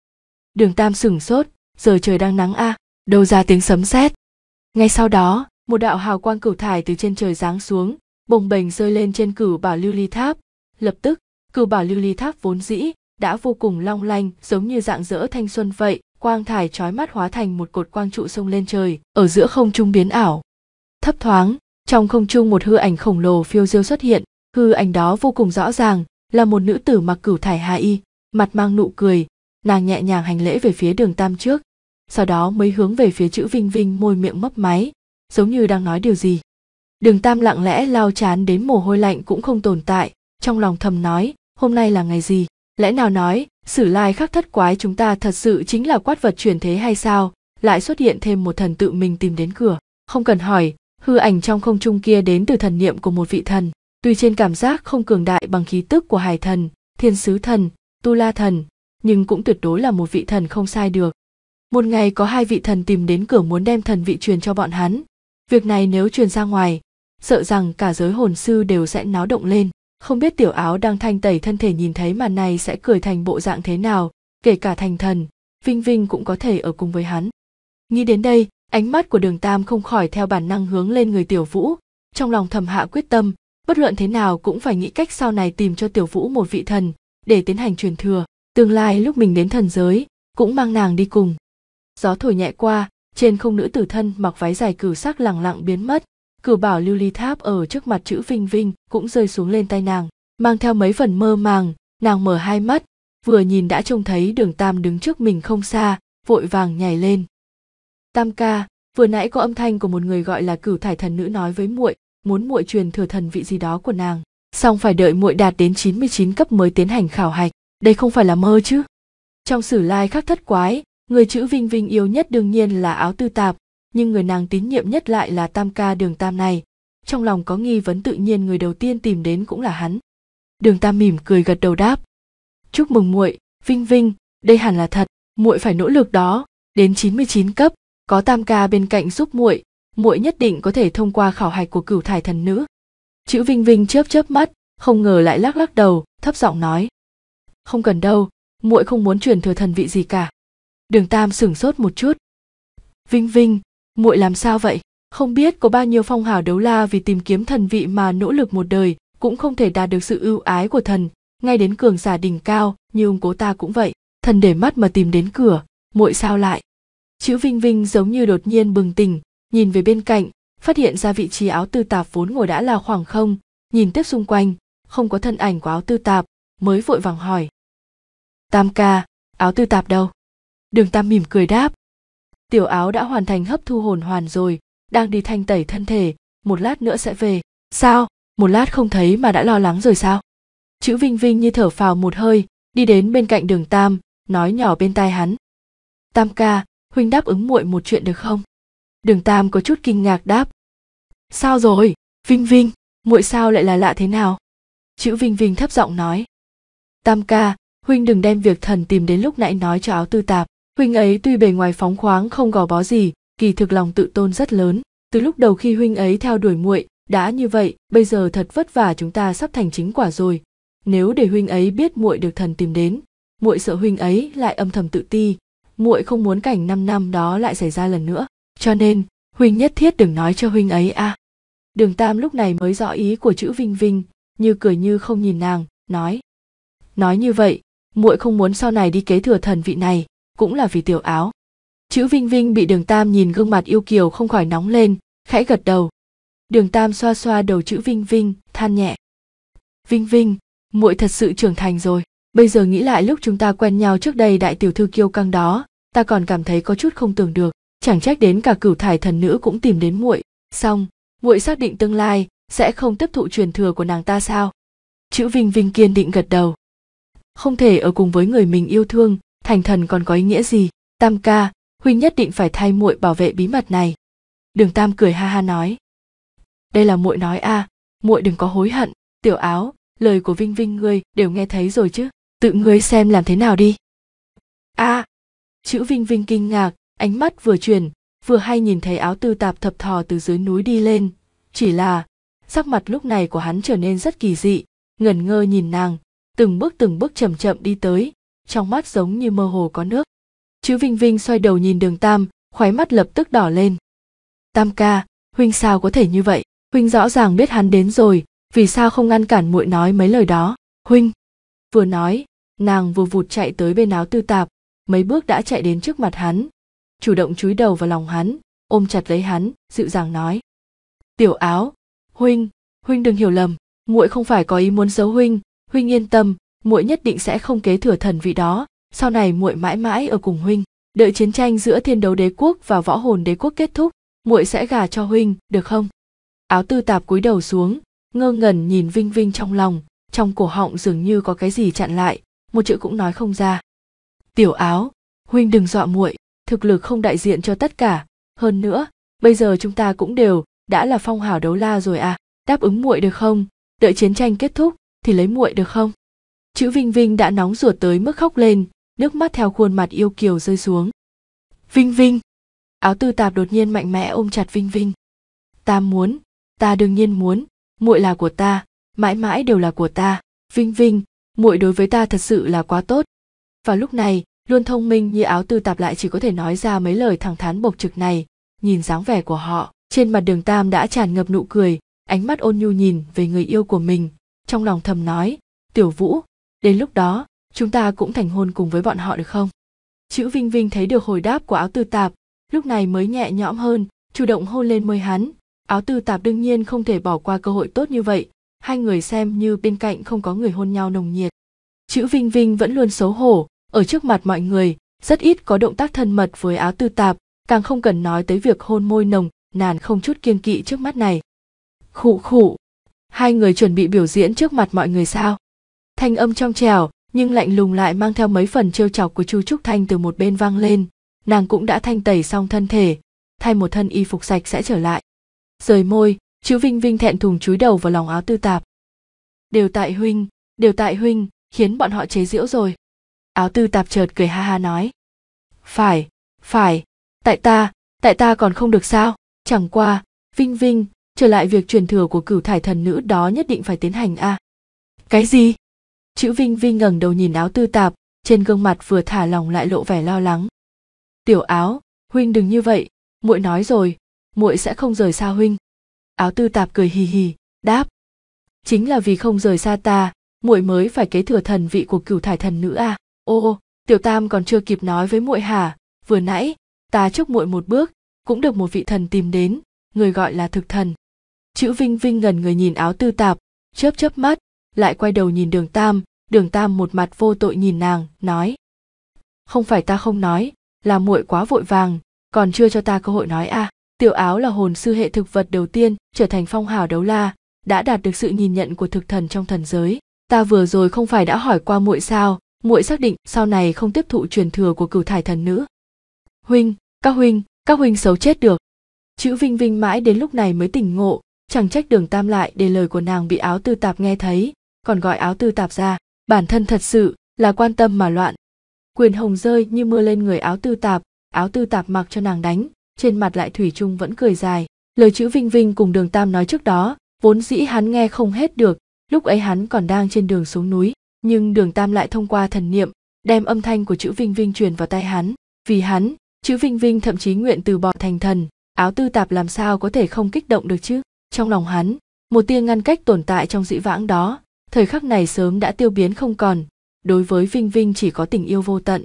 Đường Tam sửng sốt, giờ trời đang nắng a, à, đâu ra tiếng sấm sét. Ngay sau đó, một đạo hào quang cửu thải từ trên trời giáng xuống, bồng bềnh rơi lên trên cửu bảo lưu ly tháp. Lập tức, cửu bảo lưu ly tháp vốn dĩ đã vô cùng long lanh, giống như dạng dỡ thanh xuân vậy, quang thải trói mắt hóa thành một cột quang trụ sông lên trời, ở giữa không trung biến ảo. Thấp thoáng, trong không trung một hư ảnh khổng lồ phiêu diêu xuất hiện hư ảnh đó vô cùng rõ ràng là một nữ tử mặc cửu thải hà y mặt mang nụ cười nàng nhẹ nhàng hành lễ về phía đường tam trước sau đó mới hướng về phía chữ vinh vinh môi miệng mấp máy giống như đang nói điều gì đường tam lặng lẽ lao chán đến mồ hôi lạnh cũng không tồn tại trong lòng thầm nói hôm nay là ngày gì lẽ nào nói sử lai khắc thất quái chúng ta thật sự chính là quát vật truyền thế hay sao lại xuất hiện thêm một thần tự mình tìm đến cửa không cần hỏi hư ảnh trong không trung kia đến từ thần niệm của một vị thần tuy trên cảm giác không cường đại bằng khí tức của hải thần thiên sứ thần tu la thần nhưng cũng tuyệt đối là một vị thần không sai được một ngày có hai vị thần tìm đến cửa muốn đem thần vị truyền cho bọn hắn việc này nếu truyền ra ngoài sợ rằng cả giới hồn sư đều sẽ náo động lên không biết tiểu áo đang thanh tẩy thân thể nhìn thấy màn này sẽ cười thành bộ dạng thế nào kể cả thành thần vinh vinh cũng có thể ở cùng với hắn nghĩ đến đây ánh mắt của đường tam không khỏi theo bản năng hướng lên người tiểu vũ trong lòng thầm hạ quyết tâm bất luận thế nào cũng phải nghĩ cách sau này tìm cho tiểu vũ một vị thần để tiến hành truyền thừa tương lai lúc mình đến thần giới cũng mang nàng đi cùng gió thổi nhẹ qua trên không nữ tử thân mặc váy dài cửu sắc lẳng lặng biến mất cửu bảo lưu ly tháp ở trước mặt chữ vinh vinh cũng rơi xuống lên tay nàng mang theo mấy phần mơ màng nàng mở hai mắt vừa nhìn đã trông thấy đường tam đứng trước mình không xa vội vàng nhảy lên tam ca vừa nãy có âm thanh của một người gọi là cửu thải thần nữ nói với muội muốn muội truyền thừa thần vị gì đó của nàng song phải đợi muội đạt đến 99 cấp mới tiến hành khảo hạch đây không phải là mơ chứ trong sử lai khắc thất quái người chữ vinh vinh yêu nhất đương nhiên là áo tư tạp nhưng người nàng tín nhiệm nhất lại là tam ca đường tam này trong lòng có nghi vấn tự nhiên người đầu tiên tìm đến cũng là hắn đường tam mỉm cười gật đầu đáp chúc mừng muội vinh vinh đây hẳn là thật muội phải nỗ lực đó đến 99 cấp có tam ca bên cạnh giúp muội muội nhất định có thể thông qua khảo hạch của cửu thải thần nữ chữ vinh vinh chớp chớp mắt không ngờ lại lắc lắc đầu thấp giọng nói không cần đâu muội không muốn truyền thừa thần vị gì cả đường tam sửng sốt một chút vinh vinh muội làm sao vậy không biết có bao nhiêu phong hào đấu la vì tìm kiếm thần vị mà nỗ lực một đời cũng không thể đạt được sự ưu ái của thần ngay đến cường giả đỉnh cao như ông cố ta cũng vậy thần để mắt mà tìm đến cửa muội sao lại chữ vinh vinh giống như đột nhiên bừng tỉnh nhìn về bên cạnh phát hiện ra vị trí áo tư tạp vốn ngồi đã là khoảng không nhìn tiếp xung quanh không có thân ảnh của áo tư tạp mới vội vàng hỏi tam ca áo tư tạp đâu đường tam mỉm cười đáp tiểu áo đã hoàn thành hấp thu hồn hoàn rồi đang đi thanh tẩy thân thể một lát nữa sẽ về sao một lát không thấy mà đã lo lắng rồi sao chữ vinh vinh như thở phào một hơi đi đến bên cạnh đường tam nói nhỏ bên tai hắn tam ca huynh đáp ứng muội một chuyện được không đường tam có chút kinh ngạc đáp sao rồi vinh vinh muội sao lại là lạ thế nào chữ vinh vinh thấp giọng nói tam ca huynh đừng đem việc thần tìm đến lúc nãy nói cho áo tư tạp huynh ấy tuy bề ngoài phóng khoáng không gò bó gì kỳ thực lòng tự tôn rất lớn từ lúc đầu khi huynh ấy theo đuổi muội đã như vậy bây giờ thật vất vả chúng ta sắp thành chính quả rồi nếu để huynh ấy biết muội được thần tìm đến muội sợ huynh ấy lại âm thầm tự ti muội không muốn cảnh 5 năm đó lại xảy ra lần nữa, cho nên huynh nhất thiết đừng nói cho huynh ấy a. À. Đường Tam lúc này mới rõ ý của chữ Vinh Vinh, như cười như không nhìn nàng, nói: "Nói như vậy, muội không muốn sau này đi kế thừa thần vị này, cũng là vì tiểu áo." Chữ Vinh Vinh bị Đường Tam nhìn gương mặt yêu kiều không khỏi nóng lên, khẽ gật đầu. Đường Tam xoa xoa đầu chữ Vinh Vinh, than nhẹ: "Vinh Vinh, muội thật sự trưởng thành rồi." bây giờ nghĩ lại lúc chúng ta quen nhau trước đây đại tiểu thư kiêu căng đó ta còn cảm thấy có chút không tưởng được chẳng trách đến cả cửu thải thần nữ cũng tìm đến muội xong muội xác định tương lai sẽ không tiếp thụ truyền thừa của nàng ta sao chữ vinh vinh kiên định gật đầu không thể ở cùng với người mình yêu thương thành thần còn có ý nghĩa gì tam ca huynh nhất định phải thay muội bảo vệ bí mật này đường tam cười ha ha nói đây là muội nói a à, muội đừng có hối hận tiểu áo lời của vinh vinh ngươi đều nghe thấy rồi chứ tự ngươi xem làm thế nào đi a à, chữ vinh vinh kinh ngạc ánh mắt vừa chuyển vừa hay nhìn thấy áo tư tạp thập thò từ dưới núi đi lên chỉ là sắc mặt lúc này của hắn trở nên rất kỳ dị ngẩn ngơ nhìn nàng từng bước từng bước chậm chậm đi tới trong mắt giống như mơ hồ có nước chữ vinh vinh xoay đầu nhìn đường tam khoái mắt lập tức đỏ lên tam ca huynh sao có thể như vậy huynh rõ ràng biết hắn đến rồi vì sao không ngăn cản muội nói mấy lời đó huynh vừa nói nàng vừa vụt chạy tới bên áo tư tạp mấy bước đã chạy đến trước mặt hắn chủ động chúi đầu vào lòng hắn ôm chặt lấy hắn dịu dàng nói tiểu áo huynh huynh đừng hiểu lầm muội không phải có ý muốn giấu huynh huynh yên tâm muội nhất định sẽ không kế thừa thần vị đó sau này muội mãi mãi ở cùng huynh đợi chiến tranh giữa thiên đấu đế quốc và võ hồn đế quốc kết thúc muội sẽ gả cho huynh được không áo tư tạp cúi đầu xuống ngơ ngẩn nhìn vinh vinh trong lòng trong cổ họng dường như có cái gì chặn lại một chữ cũng nói không ra tiểu áo huynh đừng dọa muội thực lực không đại diện cho tất cả hơn nữa bây giờ chúng ta cũng đều đã là phong hào đấu la rồi à đáp ứng muội được không đợi chiến tranh kết thúc thì lấy muội được không chữ vinh vinh đã nóng ruột tới mức khóc lên nước mắt theo khuôn mặt yêu kiều rơi xuống vinh vinh áo tư tạp đột nhiên mạnh mẽ ôm chặt vinh vinh ta muốn ta đương nhiên muốn muội là của ta mãi mãi đều là của ta vinh vinh muội đối với ta thật sự là quá tốt và lúc này luôn thông minh như áo tư tạp lại chỉ có thể nói ra mấy lời thẳng thắn bộc trực này nhìn dáng vẻ của họ trên mặt đường tam đã tràn ngập nụ cười ánh mắt ôn nhu nhìn về người yêu của mình trong lòng thầm nói tiểu vũ đến lúc đó chúng ta cũng thành hôn cùng với bọn họ được không chữ vinh vinh thấy được hồi đáp của áo tư tạp lúc này mới nhẹ nhõm hơn chủ động hôn lên môi hắn áo tư tạp đương nhiên không thể bỏ qua cơ hội tốt như vậy hai người xem như bên cạnh không có người hôn nhau nồng nhiệt chữ vinh vinh vẫn luôn xấu hổ ở trước mặt mọi người rất ít có động tác thân mật với áo tư tạp càng không cần nói tới việc hôn môi nồng nàn không chút kiên kỵ trước mắt này khụ khụ hai người chuẩn bị biểu diễn trước mặt mọi người sao thanh âm trong trèo nhưng lạnh lùng lại mang theo mấy phần trêu chọc của chu trúc thanh từ một bên vang lên nàng cũng đã thanh tẩy xong thân thể thay một thân y phục sạch sẽ trở lại rời môi chữ vinh vinh thẹn thùng chúi đầu vào lòng áo tư tạp đều tại huynh đều tại huynh khiến bọn họ chế giễu rồi áo tư tạp chợt cười ha ha nói phải phải tại ta tại ta còn không được sao chẳng qua vinh vinh trở lại việc truyền thừa của cửu thải thần nữ đó nhất định phải tiến hành a à. cái gì chữ vinh vinh ngẩng đầu nhìn áo tư tạp trên gương mặt vừa thả lòng lại lộ vẻ lo lắng tiểu áo huynh đừng như vậy muội nói rồi muội sẽ không rời xa huynh áo tư tạp cười hì hì đáp chính là vì không rời xa ta muội mới phải kế thừa thần vị của cửu thải thần nữ a à ô tiểu tam còn chưa kịp nói với muội hả vừa nãy ta chúc muội một bước cũng được một vị thần tìm đến người gọi là thực thần chữ vinh vinh gần người nhìn áo tư tạp chớp chớp mắt lại quay đầu nhìn đường tam đường tam một mặt vô tội nhìn nàng nói không phải ta không nói là muội quá vội vàng còn chưa cho ta cơ hội nói à tiểu áo là hồn sư hệ thực vật đầu tiên trở thành phong hào đấu la đã đạt được sự nhìn nhận của thực thần trong thần giới ta vừa rồi không phải đã hỏi qua muội sao muội xác định sau này không tiếp thụ truyền thừa của cửu thải thần nữ huynh các huynh các huynh xấu chết được chữ vinh vinh mãi đến lúc này mới tỉnh ngộ chẳng trách đường tam lại để lời của nàng bị áo tư tạp nghe thấy còn gọi áo tư tạp ra bản thân thật sự là quan tâm mà loạn quyền hồng rơi như mưa lên người áo tư tạp áo tư tạp mặc cho nàng đánh trên mặt lại thủy chung vẫn cười dài lời chữ vinh vinh cùng đường tam nói trước đó vốn dĩ hắn nghe không hết được lúc ấy hắn còn đang trên đường xuống núi nhưng đường tam lại thông qua thần niệm đem âm thanh của chữ vinh vinh truyền vào tai hắn vì hắn chữ vinh vinh thậm chí nguyện từ bỏ thành thần áo tư tạp làm sao có thể không kích động được chứ trong lòng hắn một tia ngăn cách tồn tại trong dĩ vãng đó thời khắc này sớm đã tiêu biến không còn đối với vinh vinh chỉ có tình yêu vô tận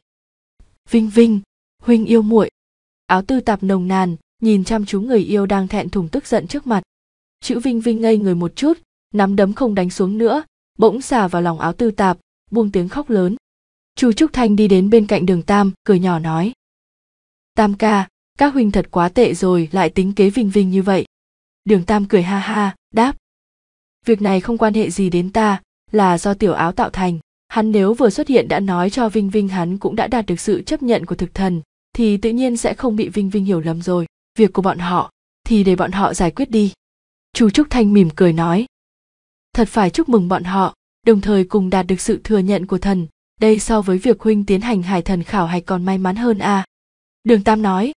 vinh vinh huynh yêu muội áo tư tạp nồng nàn nhìn chăm chú người yêu đang thẹn thùng tức giận trước mặt chữ vinh vinh ngây người một chút nắm đấm không đánh xuống nữa bỗng xả vào lòng áo tư tạp buông tiếng khóc lớn chu trúc thanh đi đến bên cạnh đường tam cười nhỏ nói tam ca các huynh thật quá tệ rồi lại tính kế vinh vinh như vậy đường tam cười ha ha đáp việc này không quan hệ gì đến ta là do tiểu áo tạo thành hắn nếu vừa xuất hiện đã nói cho vinh vinh hắn cũng đã đạt được sự chấp nhận của thực thần thì tự nhiên sẽ không bị vinh vinh hiểu lầm rồi việc của bọn họ thì để bọn họ giải quyết đi chu trúc thanh mỉm cười nói thật phải chúc mừng bọn họ đồng thời cùng đạt được sự thừa nhận của thần đây so với việc huynh tiến hành hải thần khảo hạch còn may mắn hơn à đường tam nói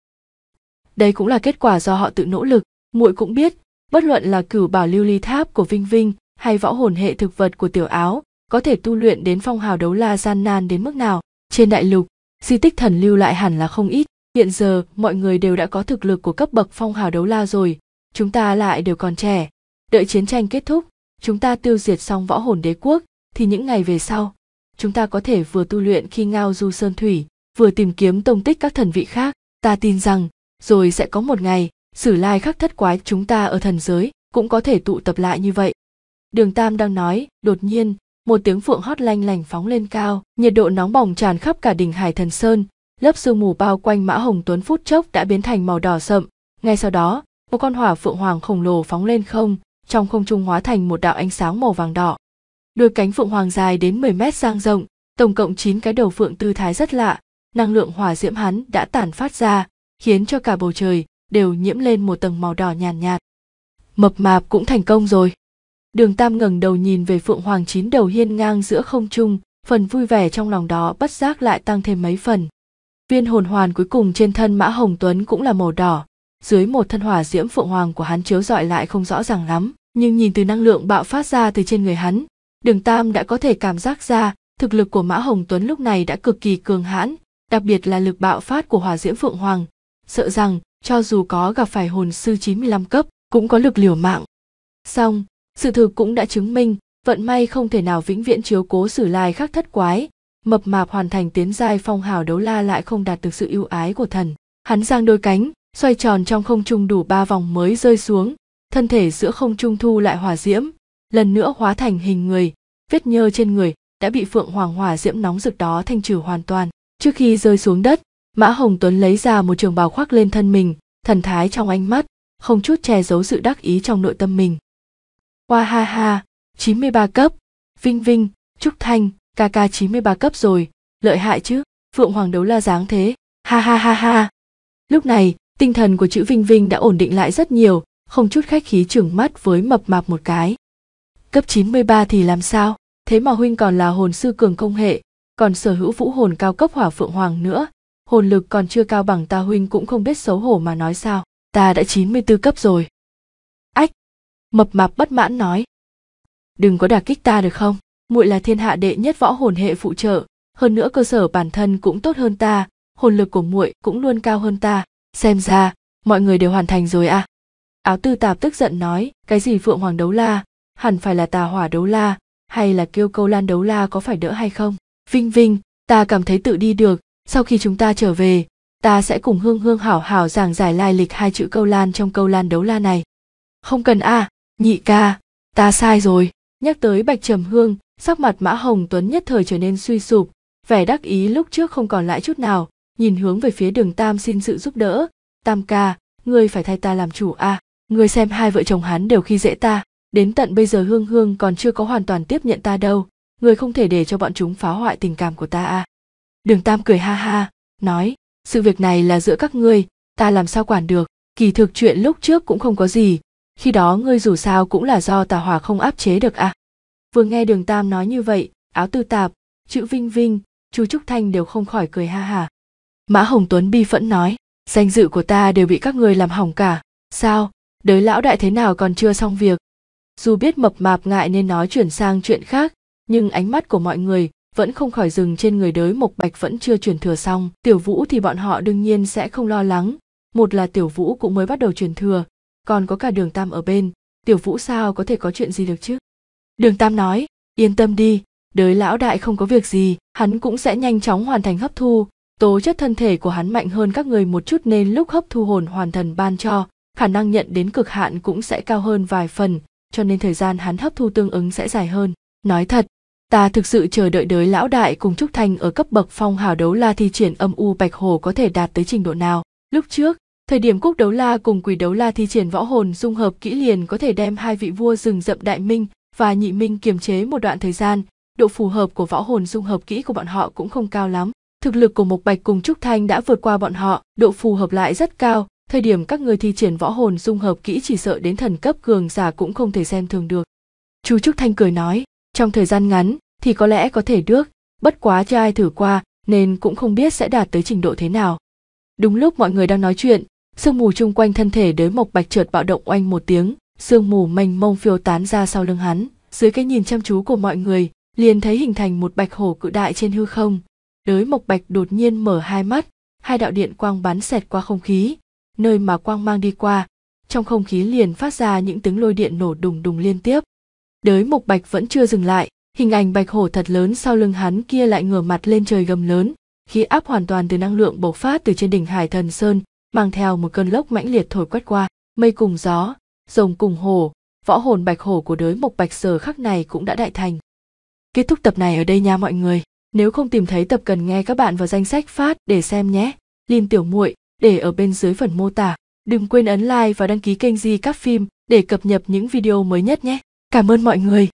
đây cũng là kết quả do họ tự nỗ lực muội cũng biết bất luận là cửu bảo lưu ly tháp của vinh vinh hay võ hồn hệ thực vật của tiểu áo có thể tu luyện đến phong hào đấu la gian nan đến mức nào trên đại lục di tích thần lưu lại hẳn là không ít hiện giờ mọi người đều đã có thực lực của cấp bậc phong hào đấu la rồi chúng ta lại đều còn trẻ đợi chiến tranh kết thúc chúng ta tiêu diệt xong võ hồn đế quốc thì những ngày về sau chúng ta có thể vừa tu luyện khi ngao du sơn thủy vừa tìm kiếm tông tích các thần vị khác ta tin rằng rồi sẽ có một ngày sử lai khắc thất quái chúng ta ở thần giới cũng có thể tụ tập lại như vậy đường tam đang nói đột nhiên một tiếng phượng hót lanh lành phóng lên cao nhiệt độ nóng bỏng tràn khắp cả đỉnh hải thần sơn lớp sương mù bao quanh mã hồng tuấn phút chốc đã biến thành màu đỏ sậm ngay sau đó một con hỏa phượng hoàng khổng lồ phóng lên không trong không trung hóa thành một đạo ánh sáng màu vàng đỏ. Đôi cánh phượng hoàng dài đến 10 mét sang rộng, tổng cộng 9 cái đầu phượng tư thái rất lạ, năng lượng hỏa diễm hắn đã tản phát ra, khiến cho cả bầu trời đều nhiễm lên một tầng màu đỏ nhàn nhạt, nhạt. Mập mạp cũng thành công rồi. Đường Tam ngẩng đầu nhìn về phượng hoàng chín đầu hiên ngang giữa không trung, phần vui vẻ trong lòng đó bất giác lại tăng thêm mấy phần. Viên hồn hoàn cuối cùng trên thân Mã Hồng Tuấn cũng là màu đỏ, dưới một thân hỏa diễm phượng hoàng của hắn chiếu rọi lại không rõ ràng lắm, nhưng nhìn từ năng lượng bạo phát ra từ trên người hắn đường tam đã có thể cảm giác ra thực lực của mã hồng tuấn lúc này đã cực kỳ cường hãn đặc biệt là lực bạo phát của hỏa diễm phượng hoàng sợ rằng cho dù có gặp phải hồn sư 95 cấp cũng có lực liều mạng song sự thực cũng đã chứng minh vận may không thể nào vĩnh viễn chiếu cố xử lai khắc thất quái mập mạp hoàn thành tiến giai phong hào đấu la lại không đạt được sự ưu ái của thần hắn giang đôi cánh xoay tròn trong không trung đủ ba vòng mới rơi xuống thân thể giữa không trung thu lại hòa diễm lần nữa hóa thành hình người vết nhơ trên người đã bị phượng hoàng hòa diễm nóng rực đó thanh trừ hoàn toàn trước khi rơi xuống đất mã hồng tuấn lấy ra một trường bào khoác lên thân mình thần thái trong ánh mắt không chút che giấu sự đắc ý trong nội tâm mình Qua ha ha 93 cấp vinh vinh trúc thanh kk 93 cấp rồi lợi hại chứ phượng hoàng đấu la dáng thế ha ha ha ha lúc này tinh thần của chữ vinh vinh đã ổn định lại rất nhiều không chút khách khí chừng mắt với mập mạp một cái. Cấp 93 thì làm sao, thế mà huynh còn là hồn sư cường công hệ, còn sở hữu vũ hồn cao cấp hỏa phượng hoàng nữa, hồn lực còn chưa cao bằng ta huynh cũng không biết xấu hổ mà nói sao, ta đã 94 cấp rồi. Ách, mập mạp bất mãn nói. Đừng có đả kích ta được không, muội là thiên hạ đệ nhất võ hồn hệ phụ trợ, hơn nữa cơ sở bản thân cũng tốt hơn ta, hồn lực của muội cũng luôn cao hơn ta, xem ra mọi người đều hoàn thành rồi à áo tư tạp tức giận nói cái gì phượng hoàng đấu la hẳn phải là tà hỏa đấu la hay là kêu câu lan đấu la có phải đỡ hay không vinh vinh ta cảm thấy tự đi được sau khi chúng ta trở về ta sẽ cùng hương hương hảo hảo giảng giải lai lịch hai chữ câu lan trong câu lan đấu la này không cần a à, nhị ca ta sai rồi nhắc tới bạch trầm hương sắc mặt mã hồng tuấn nhất thời trở nên suy sụp vẻ đắc ý lúc trước không còn lại chút nào nhìn hướng về phía đường tam xin sự giúp đỡ tam ca ngươi phải thay ta làm chủ a à người xem hai vợ chồng hắn đều khi dễ ta đến tận bây giờ hương hương còn chưa có hoàn toàn tiếp nhận ta đâu người không thể để cho bọn chúng phá hoại tình cảm của ta à đường tam cười ha ha nói sự việc này là giữa các ngươi ta làm sao quản được kỳ thực chuyện lúc trước cũng không có gì khi đó ngươi dù sao cũng là do tà hòa không áp chế được à vừa nghe đường tam nói như vậy áo tư tạp chữ vinh vinh chú trúc thanh đều không khỏi cười ha hả mã hồng tuấn bi phẫn nói danh dự của ta đều bị các người làm hỏng cả sao đới lão đại thế nào còn chưa xong việc dù biết mập mạp ngại nên nói chuyển sang chuyện khác nhưng ánh mắt của mọi người vẫn không khỏi dừng trên người đới mộc bạch vẫn chưa truyền thừa xong tiểu vũ thì bọn họ đương nhiên sẽ không lo lắng một là tiểu vũ cũng mới bắt đầu truyền thừa còn có cả đường tam ở bên tiểu vũ sao có thể có chuyện gì được chứ đường tam nói yên tâm đi đới lão đại không có việc gì hắn cũng sẽ nhanh chóng hoàn thành hấp thu tố chất thân thể của hắn mạnh hơn các người một chút nên lúc hấp thu hồn hoàn thần ban cho khả năng nhận đến cực hạn cũng sẽ cao hơn vài phần cho nên thời gian hắn hấp thu tương ứng sẽ dài hơn nói thật ta thực sự chờ đợi đới lão đại cùng trúc thanh ở cấp bậc phong hào đấu la thi triển âm u bạch hồ có thể đạt tới trình độ nào lúc trước thời điểm cúc đấu la cùng quỷ đấu la thi triển võ hồn dung hợp kỹ liền có thể đem hai vị vua rừng rậm đại minh và nhị minh kiềm chế một đoạn thời gian độ phù hợp của võ hồn dung hợp kỹ của bọn họ cũng không cao lắm thực lực của mộc bạch cùng trúc thanh đã vượt qua bọn họ độ phù hợp lại rất cao thời điểm các người thi triển võ hồn dung hợp kỹ chỉ sợ đến thần cấp cường giả cũng không thể xem thường được chu trúc thanh cười nói trong thời gian ngắn thì có lẽ có thể được bất quá cho ai thử qua nên cũng không biết sẽ đạt tới trình độ thế nào đúng lúc mọi người đang nói chuyện sương mù chung quanh thân thể đới mộc bạch trượt bạo động oanh một tiếng sương mù mênh mông phiêu tán ra sau lưng hắn dưới cái nhìn chăm chú của mọi người liền thấy hình thành một bạch hổ cự đại trên hư không đới mộc bạch đột nhiên mở hai mắt hai đạo điện quang bắn xẹt qua không khí nơi mà quang mang đi qua trong không khí liền phát ra những tiếng lôi điện nổ đùng đùng liên tiếp đới mục bạch vẫn chưa dừng lại hình ảnh bạch hổ thật lớn sau lưng hắn kia lại ngửa mặt lên trời gầm lớn khí áp hoàn toàn từ năng lượng bộc phát từ trên đỉnh hải thần sơn mang theo một cơn lốc mãnh liệt thổi quét qua mây cùng gió rồng cùng hổ võ hồn bạch hổ của đới mục bạch giờ khắc này cũng đã đại thành kết thúc tập này ở đây nha mọi người nếu không tìm thấy tập cần nghe các bạn vào danh sách phát để xem nhé Linh Tiểu Muội, để ở bên dưới phần mô tả. Đừng quên ấn like và đăng ký kênh Di Các Phim để cập nhật những video mới nhất nhé. Cảm ơn mọi người.